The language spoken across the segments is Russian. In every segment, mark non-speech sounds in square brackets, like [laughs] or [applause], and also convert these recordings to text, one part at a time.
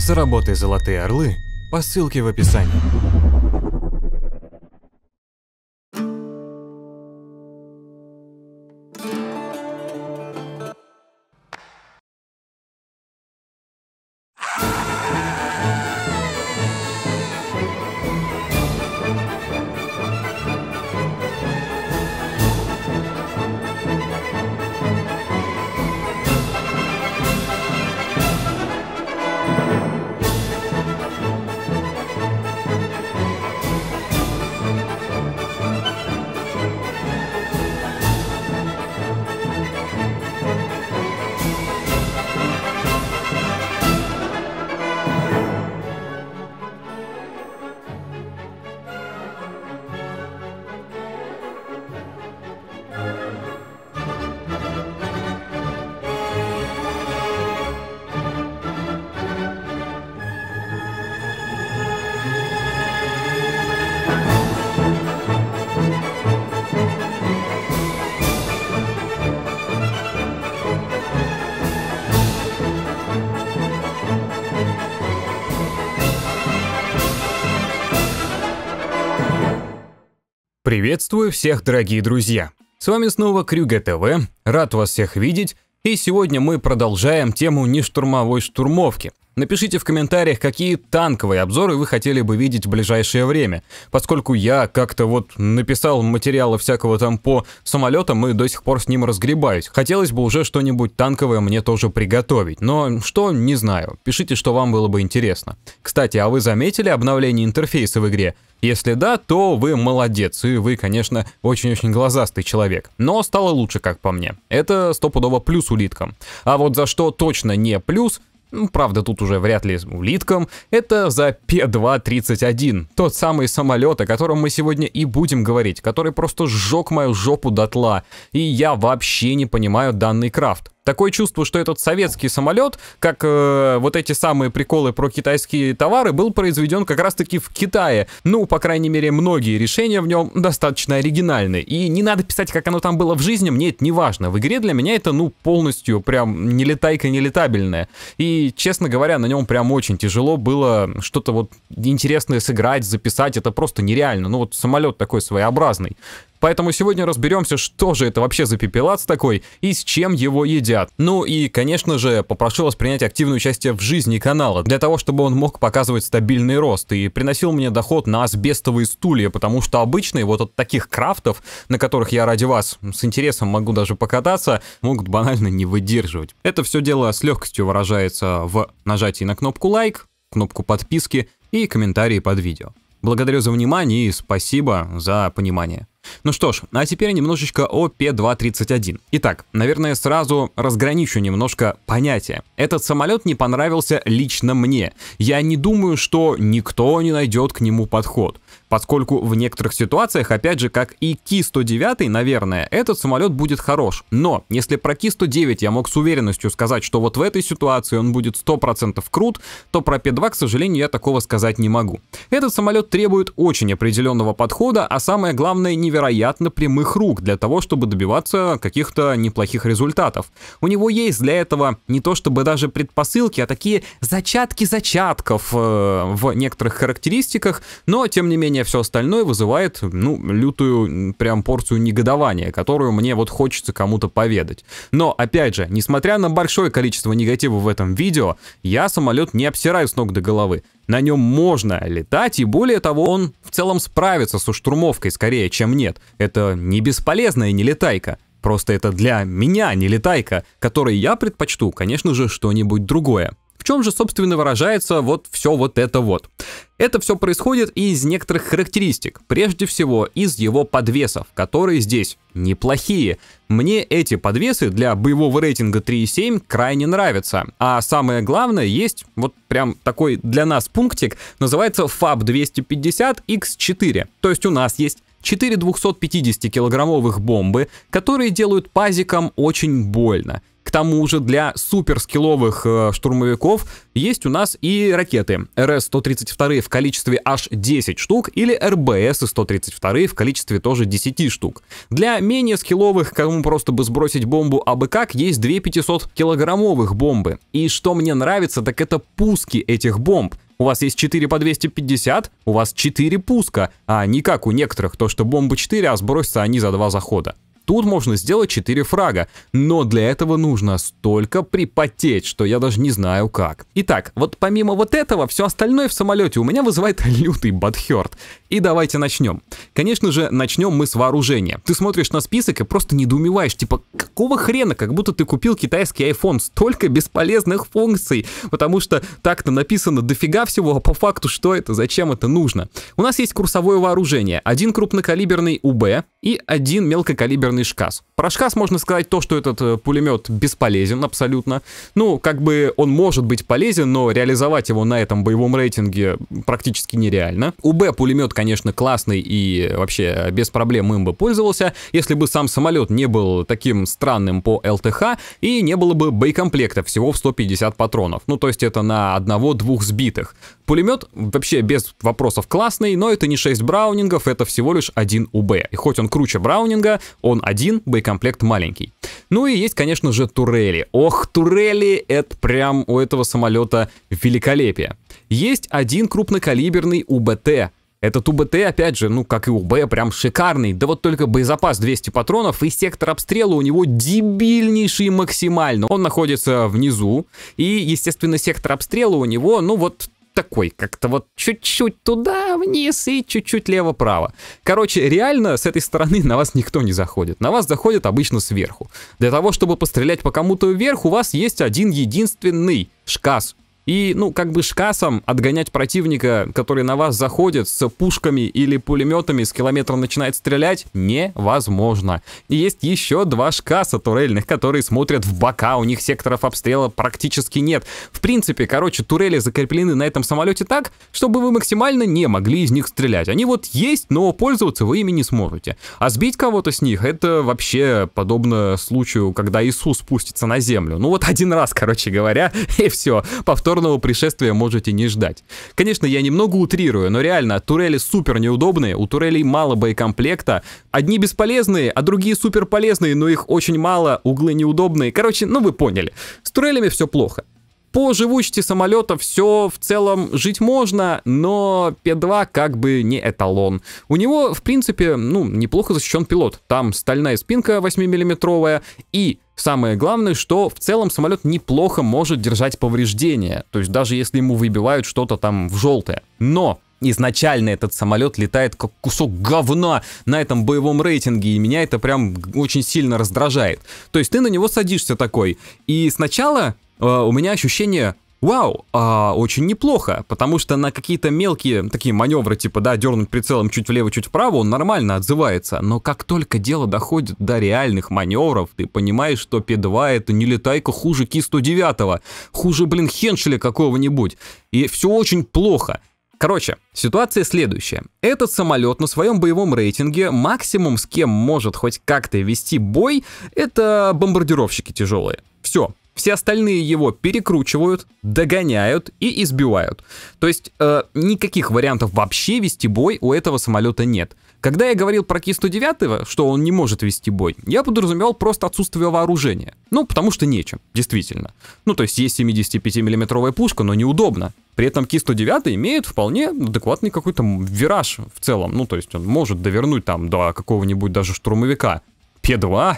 с работой «Золотые орлы» по ссылке в описании. Приветствую всех, дорогие друзья! С вами снова Крюге ТВ, рад вас всех видеть, и сегодня мы продолжаем тему нештурмовой штурмовки – Напишите в комментариях, какие танковые обзоры вы хотели бы видеть в ближайшее время, поскольку я как-то вот написал материалы всякого там по самолетам и до сих пор с ним разгребаюсь. Хотелось бы уже что-нибудь танковое мне тоже приготовить, но что, не знаю. Пишите, что вам было бы интересно. Кстати, а вы заметили обновление интерфейса в игре? Если да, то вы молодец, и вы, конечно, очень-очень глазастый человек. Но стало лучше, как по мне. Это стопудово плюс улиткам. А вот за что точно не плюс, правда тут уже вряд ли улиткам, это за P231, тот самый самолет, о котором мы сегодня и будем говорить, который просто сжег мою жопу дотла, и я вообще не понимаю данный крафт. Такое чувство, что этот советский самолет, как э, вот эти самые приколы про китайские товары, был произведен как раз-таки в Китае. Ну, по крайней мере, многие решения в нем достаточно оригинальны. И не надо писать, как оно там было в жизни, мне это не важно. В игре для меня это, ну, полностью прям не летайка нелетабельная. И, честно говоря, на нем прям очень тяжело было что-то вот интересное сыграть, записать. Это просто нереально. Ну, вот самолет такой своеобразный. Поэтому сегодня разберемся, что же это вообще за пепелац такой и с чем его едят. Ну и, конечно же, попрошу вас принять активное участие в жизни канала, для того, чтобы он мог показывать стабильный рост и приносил мне доход на асбестовые стулья, потому что обычные вот от таких крафтов, на которых я ради вас с интересом могу даже покататься, могут банально не выдерживать. Это все дело с легкостью выражается в нажатии на кнопку лайк, кнопку подписки и комментарии под видео. Благодарю за внимание и спасибо за понимание. Ну что ж, а теперь немножечко о P-231. Итак, наверное, сразу разграничу немножко понятия. Этот самолет не понравился лично мне. Я не думаю, что никто не найдет к нему подход. Поскольку в некоторых ситуациях, опять же, как и Ки-109, наверное, этот самолет будет хорош. Но, если про Ки-109 я мог с уверенностью сказать, что вот в этой ситуации он будет 100% крут, то про P-2, к сожалению, я такого сказать не могу. Этот самолет требует очень определенного подхода, а самое главное, невероятно невероятно прямых рук для того, чтобы добиваться каких-то неплохих результатов. У него есть для этого не то чтобы даже предпосылки, а такие зачатки зачатков э, в некоторых характеристиках, но тем не менее все остальное вызывает ну лютую прям порцию негодования, которую мне вот хочется кому-то поведать. Но опять же, несмотря на большое количество негатива в этом видео, я самолет не обсираю с ног до головы на нем можно летать, и более того, он в целом справится со штурмовкой скорее, чем нет. Это не бесполезная нелетайка, просто это для меня нелетайка, которой я предпочту, конечно же, что-нибудь другое. В чем же, собственно, выражается вот все вот это вот? Это все происходит из некоторых характеристик, прежде всего из его подвесов, которые здесь неплохие. Мне эти подвесы для боевого рейтинга 3.7 крайне нравятся. А самое главное, есть вот прям такой для нас пунктик, называется FAB 250X4. То есть у нас есть 4 250-килограммовых бомбы, которые делают пазикам очень больно. К тому же для суперскилловых э, штурмовиков есть у нас и ракеты РС-132 в количестве аж 10 штук или РБС-132 в количестве тоже 10 штук. Для менее скилловых, кому просто бы сбросить бомбу абы как, есть 2 500-килограммовых бомбы. И что мне нравится, так это пуски этих бомб. У вас есть 4 по 250, у вас 4 пуска, а не как у некоторых, то что бомбы 4, а сбросятся они за 2 захода. Тут можно сделать 4 фрага, но для этого нужно столько припотеть, что я даже не знаю как. Итак, вот помимо вот этого, все остальное в самолете у меня вызывает [laughs] лютый бадхерт. И давайте начнем. Конечно же, начнем мы с вооружения. Ты смотришь на список и просто недоумеваешь, типа, какого хрена, как будто ты купил китайский iPhone, столько бесполезных функций, потому что так-то написано дофига всего, а по факту что это, зачем это нужно. У нас есть курсовое вооружение, один крупнокалиберный УБ и один мелкокалиберный полноценный шкас. Про шкас можно сказать то, что этот э, пулемет бесполезен абсолютно. Ну, как бы он может быть полезен, но реализовать его на этом боевом рейтинге практически нереально. У Б пулемет, конечно, классный и вообще без проблем им бы пользовался, если бы сам самолет не был таким странным по ЛТХ и не было бы боекомплекта всего в 150 патронов. Ну, то есть это на одного-двух сбитых. Пулемет вообще без вопросов классный, но это не 6 браунингов, это всего лишь один УБ. И хоть он круче браунинга, он один, боекомплект маленький. Ну и есть, конечно же, турели. Ох, турели — это прям у этого самолета великолепие. Есть один крупнокалиберный УБТ, этот УБТ, опять же, ну, как и УБ, прям шикарный. Да вот только боезапас 200 патронов и сектор обстрела у него дебильнейший максимально. Он находится внизу, и, естественно, сектор обстрела у него, ну, вот такой, как-то вот чуть-чуть туда, вниз и чуть-чуть лево-право. Короче, реально с этой стороны на вас никто не заходит. На вас заходят обычно сверху. Для того, чтобы пострелять по кому-то вверх, у вас есть один единственный шкас и, ну, как бы шкасом отгонять противника, который на вас заходит с пушками или пулеметами с километра начинает стрелять, невозможно. И есть еще два шкаса турельных, которые смотрят в бока, у них секторов обстрела практически нет. В принципе, короче, турели закреплены на этом самолете так, чтобы вы максимально не могли из них стрелять. Они вот есть, но пользоваться вы ими не сможете. А сбить кого-то с них, это вообще подобно случаю, когда Иисус спустится на землю. Ну вот один раз, короче говоря, [laughs] и все. Повтор повторного пришествия можете не ждать. Конечно, я немного утрирую, но реально, турели супер неудобные, у турелей мало боекомплекта, одни бесполезные, а другие супер полезные, но их очень мало, углы неудобные, короче, ну вы поняли. С турелями все плохо. По живучести самолета все в целом жить можно, но p 2 как бы не эталон. У него, в принципе, ну, неплохо защищен пилот. Там стальная спинка 8-миллиметровая и Самое главное, что в целом самолет неплохо может держать повреждения, то есть даже если ему выбивают что-то там в желтое. Но изначально этот самолет летает как кусок говна на этом боевом рейтинге, и меня это прям очень сильно раздражает. То есть ты на него садишься такой, и сначала Э, у меня ощущение Вау, а, очень неплохо, потому что на какие-то мелкие такие маневры, типа, да, дернуть прицелом чуть влево, чуть вправо, он нормально отзывается. Но как только дело доходит до реальных маневров, ты понимаешь, что P2 это не летайка хуже Ки-109, хуже, блин, Хеншеля какого-нибудь. И все очень плохо. Короче, ситуация следующая. Этот самолет на своем боевом рейтинге максимум с кем может хоть как-то вести бой, это бомбардировщики тяжелые. Все, все остальные его перекручивают, догоняют и избивают. То есть э, никаких вариантов вообще вести бой у этого самолета нет. Когда я говорил про Ки-109, что он не может вести бой, я подразумевал просто отсутствие вооружения. Ну, потому что нечем, действительно. Ну, то есть есть 75 миллиметровая пушка, но неудобно. При этом Ки-109 имеет вполне адекватный какой-то вираж в целом. Ну, то есть он может довернуть там до какого-нибудь даже штурмовика. П-2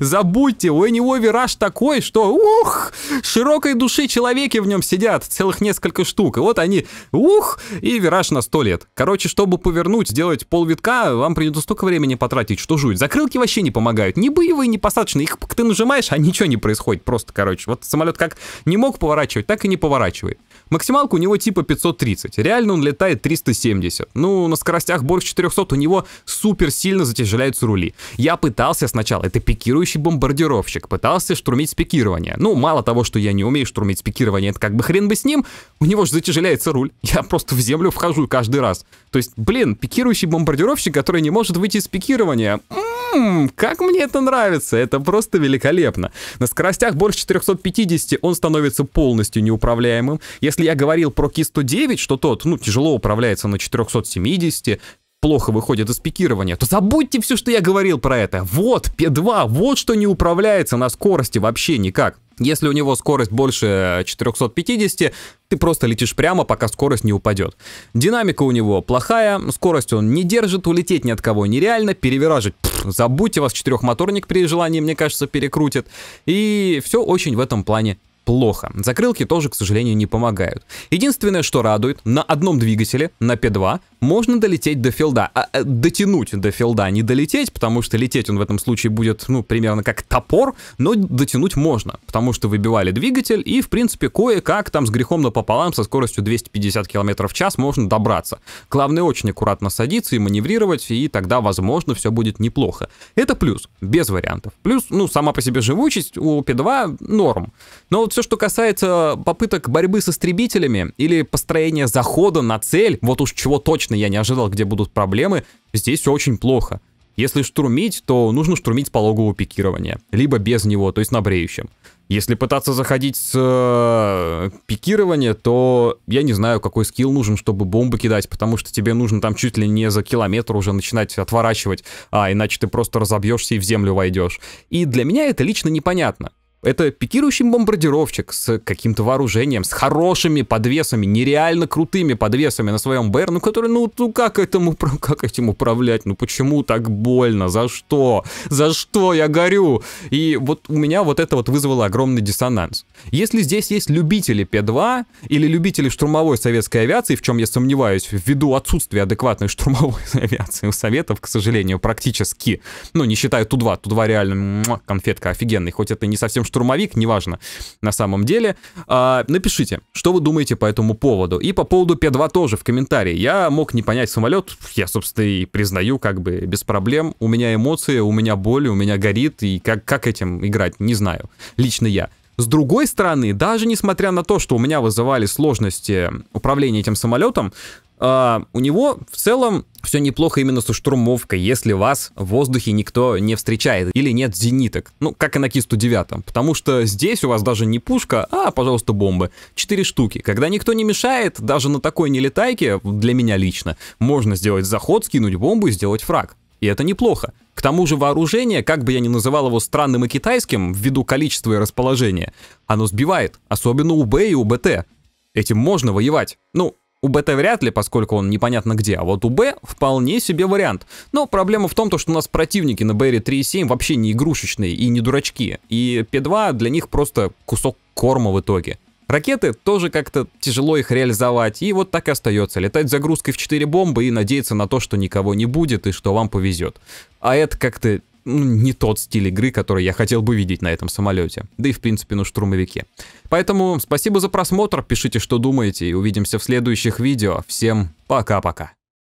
Забудьте, у него вираж такой, что ух, широкой души человеки в нем сидят, целых несколько штук. И вот они, ух, и вираж на 100 лет. Короче, чтобы повернуть, сделать полвитка, вам придется столько времени потратить, что жуть. Закрылки вообще не помогают, ни боевые, ни посадочные. Их ты нажимаешь, а ничего не происходит. Просто, короче, вот самолет как не мог поворачивать, так и не поворачивает. Максималка у него типа 530, реально он летает 370. Ну, на скоростях больше 400 у него супер сильно затяжеляются рули. Я пытался сначала. Это пикирующий бомбардировщик, пытался штурмить спикирование. Ну, мало того, что я не умею штурмить спикирование, это как бы хрен бы с ним, у него же затяжеляется руль. [laughs] Я просто в землю вхожу каждый раз. То есть, блин, пикирующий бомбардировщик, который не может выйти из пикирования. Ммм, как мне это нравится, это просто великолепно. На скоростях больше 450 он становится полностью неуправляемым. Если я говорил про Ки-109, что тот, ну, тяжело управляется на 470, плохо выходит из пикирования, то забудьте все, что я говорил про это. Вот, P2, вот что не управляется на скорости вообще никак. Если у него скорость больше 450, э, ты просто летишь прямо, пока скорость не упадет. Динамика у него плохая, скорость он не держит, улететь ни от кого нереально, перевиражить, пфф, забудьте, вас четырехмоторник при желании, мне кажется, перекрутит. И все очень в этом плане плохо. Закрылки тоже, к сожалению, не помогают. Единственное, что радует, на одном двигателе, на P2, можно долететь до филда, а, э, дотянуть до филда, а не долететь, потому что лететь он в этом случае будет, ну, примерно как топор, но дотянуть можно, потому что выбивали двигатель, и, в принципе, кое-как там с грехом напополам со скоростью 250 км в час можно добраться. Главное очень аккуратно садиться и маневрировать, и тогда, возможно, все будет неплохо. Это плюс, без вариантов. Плюс, ну, сама по себе живучесть у P2 норм. Но вот все, что касается попыток борьбы с истребителями или построения захода на цель, вот уж чего точно лично я не ожидал, где будут проблемы, здесь все очень плохо. Если штурмить, то нужно штурмить с пологового пикирования, либо без него, то есть на бреющем. Если пытаться заходить с э, пикирования, то я не знаю, какой скилл нужен, чтобы бомбы кидать, потому что тебе нужно там чуть ли не за километр уже начинать отворачивать, а иначе ты просто разобьешься и в землю войдешь. И для меня это лично непонятно. Это пикирующий бомбардировщик с каким-то вооружением, с хорошими подвесами, нереально крутыми подвесами на своем БР, ну который, ну, ну как, этому, [laughs] как этим управлять, ну почему так больно, за что, за что я горю? И вот у меня вот это вот вызвало огромный диссонанс. Если здесь есть любители П-2 или любители штурмовой советской авиации, в чем я сомневаюсь, ввиду отсутствия адекватной штурмовой [laughs] авиации у Советов, к сожалению, практически, ну не считая Ту-2, Ту-2 реально м-м, конфетка офигенный, хоть это не совсем штурмовик, неважно на самом деле. А, напишите, что вы думаете по этому поводу. И по поводу П-2 тоже в комментарии. Я мог не понять самолет, я, собственно, и признаю, как бы без проблем. У меня эмоции, у меня боль, у меня горит, и как, как этим играть, не знаю. Лично я. С другой стороны, даже несмотря на то, что у меня вызывали сложности управления этим самолетом, а, у него в целом все неплохо именно со штурмовкой, если вас в воздухе никто не встречает или нет зениток. Ну, как и на кисту 109 потому что здесь у вас даже не пушка, а, пожалуйста, бомбы. Четыре штуки. Когда никто не мешает, даже на такой нелетайке, для меня лично, можно сделать заход, скинуть бомбу и сделать фраг. И это неплохо. К тому же вооружение, как бы я ни называл его странным и китайским, ввиду количества и расположения, оно сбивает, особенно у Б и у БТ. Этим можно воевать. Ну, у БТ вряд ли, поскольку он непонятно где, а вот у Б вполне себе вариант. Но проблема в том, то, что у нас противники на Берри 3.7 вообще не игрушечные и не дурачки, и П2 для них просто кусок корма в итоге. Ракеты тоже как-то тяжело их реализовать, и вот так и остается, летать загрузкой в 4 бомбы и надеяться на то, что никого не будет и что вам повезет. А это как-то ну, не тот стиль игры, который я хотел бы видеть на этом самолете. Да и, в принципе, ну штурмовике. Поэтому спасибо за просмотр, пишите, что думаете, и увидимся в следующих видео. Всем пока-пока.